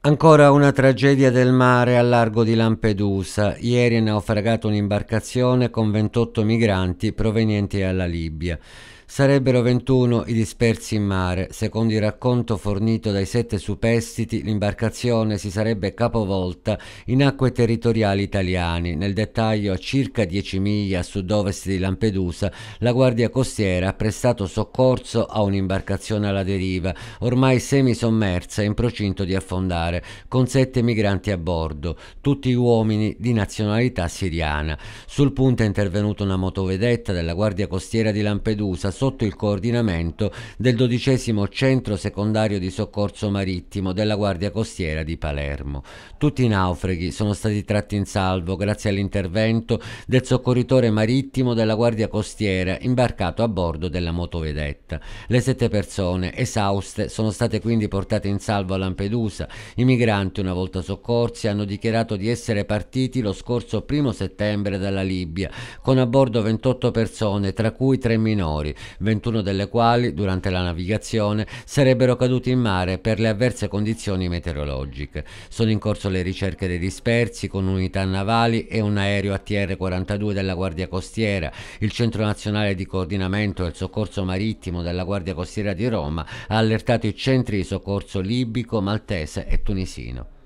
Ancora una tragedia del mare al largo di Lampedusa. Ieri è naufragata un'imbarcazione con 28 migranti provenienti dalla Libia. Sarebbero 21 i dispersi in mare. Secondo il racconto fornito dai sette superstiti, l'imbarcazione si sarebbe capovolta in acque territoriali italiane. Nel dettaglio, a circa 10 miglia a sud-ovest di Lampedusa, la Guardia Costiera ha prestato soccorso a un'imbarcazione alla deriva, ormai semisommersa in procinto di affondare, con sette migranti a bordo, tutti uomini di nazionalità siriana. Sul punto è intervenuta una motovedetta della Guardia Costiera di Lampedusa sotto il coordinamento del dodicesimo centro secondario di soccorso marittimo della Guardia Costiera di Palermo. Tutti i naufraghi sono stati tratti in salvo grazie all'intervento del soccorritore marittimo della Guardia Costiera imbarcato a bordo della motovedetta. Le sette persone, esauste, sono state quindi portate in salvo a Lampedusa. I migranti, una volta soccorsi, hanno dichiarato di essere partiti lo scorso primo settembre dalla Libia, con a bordo 28 persone, tra cui tre minori, 21 delle quali, durante la navigazione, sarebbero caduti in mare per le avverse condizioni meteorologiche. Sono in corso le ricerche dei dispersi con unità navali e un aereo ATR-42 della Guardia Costiera. Il Centro Nazionale di Coordinamento e Soccorso Marittimo della Guardia Costiera di Roma ha allertato i centri di soccorso libico, maltese e tunisino.